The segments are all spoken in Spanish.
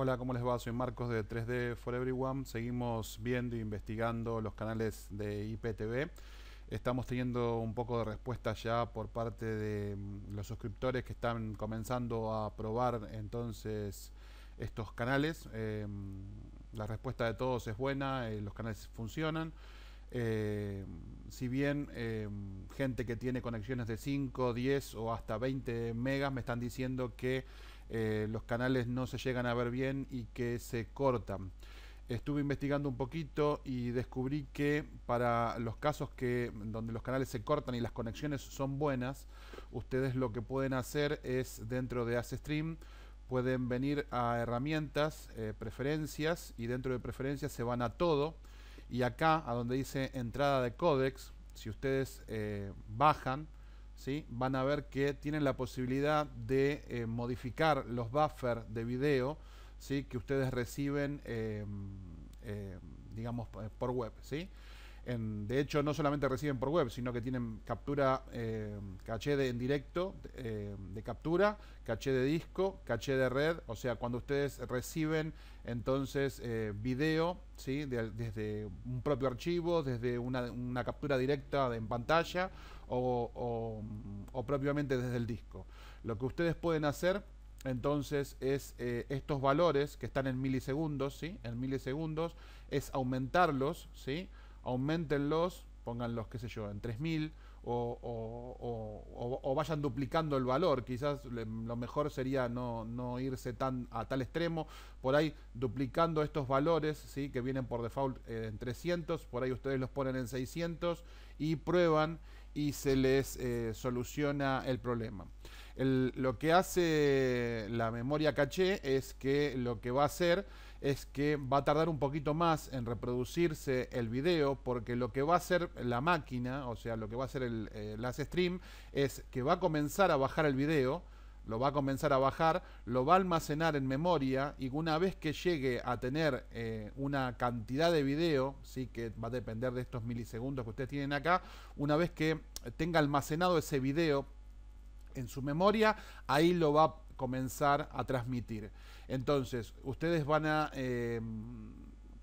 Hola, ¿cómo les va? Soy Marcos de 3D for Everyone. Seguimos viendo e investigando los canales de IPTV. Estamos teniendo un poco de respuesta ya por parte de mm, los suscriptores que están comenzando a probar entonces estos canales. Em, la respuesta de todos es buena, eh, los canales funcionan. Em, si bien em, gente que tiene conexiones de 5, 10 o hasta 20 megas me están diciendo que eh, los canales no se llegan a ver bien y que se cortan. Estuve investigando un poquito y descubrí que para los casos que donde los canales se cortan y las conexiones son buenas, ustedes lo que pueden hacer es dentro de Ace Stream pueden venir a herramientas, eh, preferencias y dentro de preferencias se van a todo y acá a donde dice entrada de códex, si ustedes eh, bajan ¿sí? van a ver que tienen la posibilidad de eh, modificar los buffers de video ¿sí? que ustedes reciben, em, em, digamos, eh, por web. ¿sí? de hecho, no solamente reciben por web, sino que tienen captura, eh, caché en directo eh, de captura, caché de disco, caché de red. O sea, cuando ustedes reciben entonces eh, video, ¿sí? desde un propio archivo, desde una, captura directa en pantalla o, o, propiamente desde el disco. Lo que ustedes pueden hacer entonces es estos valores que están en milisegundos, ¿sí? En milisegundos es aumentarlos, ¿sí? aumentenlos, los qué sé yo, en 3.000 o, o, vayan duplicando el valor. Quizás lo mejor sería no, irse tan a tal extremo. Por ahí duplicando estos valores ¿sí? que vienen por default eh, en 300, por ahí ustedes los ponen en 600 y prueban y se les eh, soluciona el problema. lo que hace la memoria caché es que lo que va a hacer es que va a tardar un poquito más en reproducirse el video porque lo que va a hacer la máquina, o sea, lo que va a hacer el, eh, stream es que va a comenzar a bajar el video, lo va a comenzar a bajar, lo va a almacenar en memoria y una vez que llegue a tener eh, una cantidad de video, sí que va a depender de estos milisegundos que ustedes tienen acá, una vez que tenga almacenado ese video en su memoria, ahí lo va a comenzar a transmitir. Entonces, ustedes van a eh,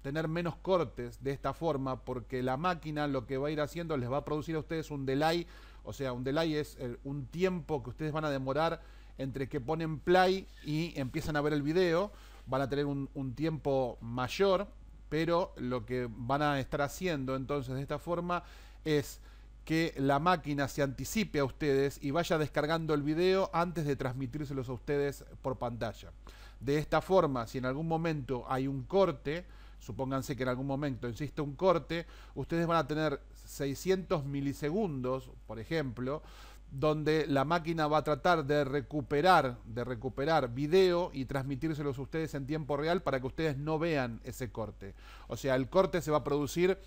tener menos cortes de esta forma porque la máquina lo que va a ir haciendo les va a producir a ustedes un delay, o sea, un delay es eh, un tiempo que ustedes van a demorar entre que ponen play y empiezan a ver el video, van a tener un, un tiempo mayor, pero lo que van a estar haciendo entonces de esta forma es que la máquina se anticipe a ustedes y vaya descargando el video antes de transmitírselos a ustedes por pantalla. De esta forma, si en algún momento hay un corte, supónganse que en algún momento existe un corte, ustedes van a tener 600 milisegundos, por ejemplo, donde la máquina va a tratar de recuperar, de recuperar video y transmitírselos a ustedes en tiempo real para que ustedes no vean ese corte. O sea, el corte se va a producir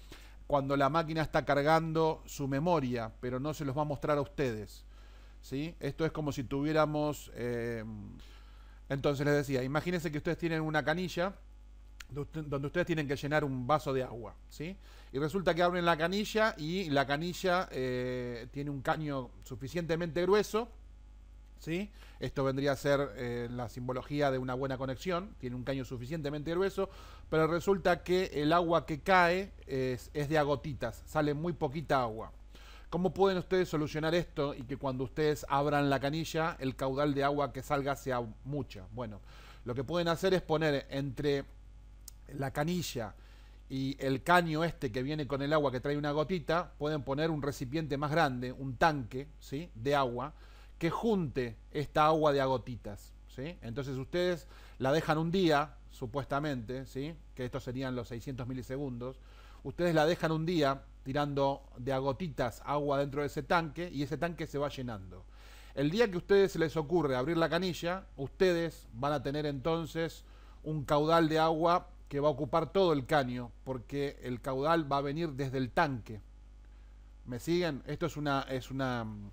cuando la máquina está cargando su memoria, pero no se los va a mostrar a ustedes. ¿sí? Esto es como si tuviéramos... Eh, entonces les decía, imagínense que ustedes tienen una canilla donde ustedes tienen que llenar un vaso de agua, ¿sí? Y resulta que abren la canilla y la canilla eh, tiene un caño suficientemente grueso, ¿sí? Esto vendría a ser eh, la simbología de una buena conexión, tiene un caño suficientemente grueso, pero resulta que el agua que cae es, es de agotitas, sale muy poquita agua, ¿Cómo pueden ustedes solucionar esto y que cuando ustedes abran la canilla el caudal de agua que salga sea mucha? Bueno, lo que pueden hacer es poner entre la canilla y el caño este que viene con el agua que trae una gotita, pueden poner un recipiente más grande, un tanque, ¿sí? De agua, que junte esta agua de agotitas, ¿sí? Entonces ustedes la dejan un día, supuestamente, ¿sí? que estos serían los 600 milisegundos, ustedes la dejan un día tirando de agotitas gotitas agua dentro de ese tanque y ese tanque se va llenando. El día que a ustedes se les ocurre abrir la canilla, ustedes van a tener entonces un caudal de agua que va a ocupar todo el caño, porque el caudal va a venir desde el tanque. ¿Me siguen? Esto es una, es una mm,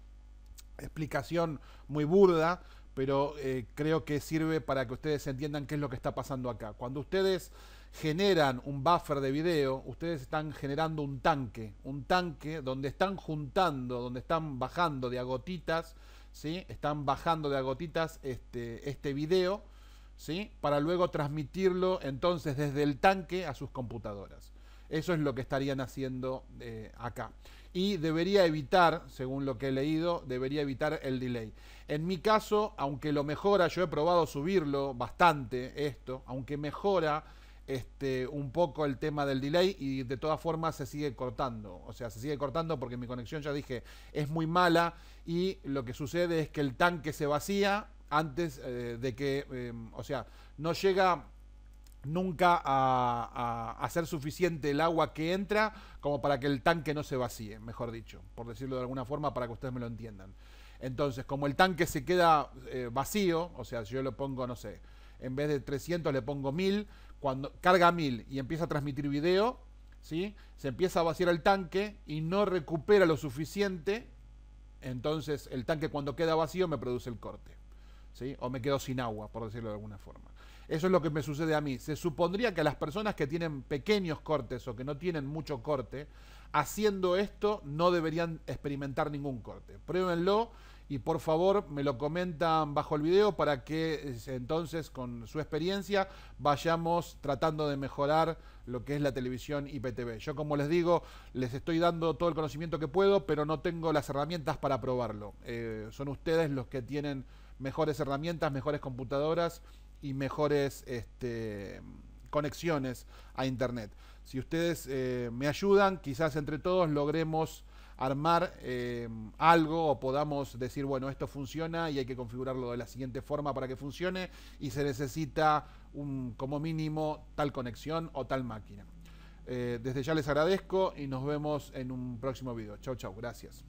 explicación muy burda, pero eh, creo que sirve para que ustedes entiendan qué es lo que está pasando acá. Cuando ustedes generan un buffer de video, ustedes están generando un tanque, un tanque donde están juntando, donde están bajando de agotitas, ¿sí? Están bajando de agotitas este, este video, Para luego transmitirlo entonces desde el tanque a sus computadoras. Eso es lo que estarían haciendo eh, acá. Y debería evitar, según lo que he leído, debería evitar el delay. En mi caso, aunque lo mejora, yo he probado subirlo bastante esto, aunque mejora este, un poco el tema del delay y de todas formas se sigue cortando. O sea, se sigue cortando porque mi conexión, ya dije, es muy mala y lo que sucede es que el tanque se vacía antes eh, de que, eh, o sea, no llega nunca a, suficiente el agua que entra como para que el tanque no se vacíe, mejor dicho, por decirlo de alguna forma para que ustedes me lo entiendan. Entonces, como el tanque se queda eh, vacío, o sea, si yo lo pongo, no sé, en vez de 300 le pongo 1000, cuando carga 1000 y empieza a transmitir video, ¿sí? se empieza a vaciar el tanque y no recupera lo suficiente, entonces el tanque cuando queda vacío me produce el corte, ¿sí? o me quedo sin agua, por decirlo de alguna forma. Eso es lo que me sucede a mí. Se supondría que las personas que tienen pequeños cortes o que no tienen mucho corte, haciendo esto no deberían experimentar ningún corte. Pruébenlo y por favor me lo comentan bajo el video para que eh, entonces con su experiencia vayamos tratando de mejorar lo que es la televisión IPTV. Yo como les digo, les estoy dando todo el conocimiento que puedo, pero no tengo las herramientas para probarlo. Eh, son ustedes los que tienen mejores herramientas, mejores computadoras y mejores este, conexiones a Internet. Si ustedes eh, me ayudan, quizás entre todos logremos armar eh, algo o podamos decir, bueno, esto funciona y hay que configurarlo de la siguiente forma para que funcione y se necesita un, como mínimo tal conexión o tal máquina. Eh, desde ya les agradezco y nos vemos en un próximo video. Chau, chau, gracias.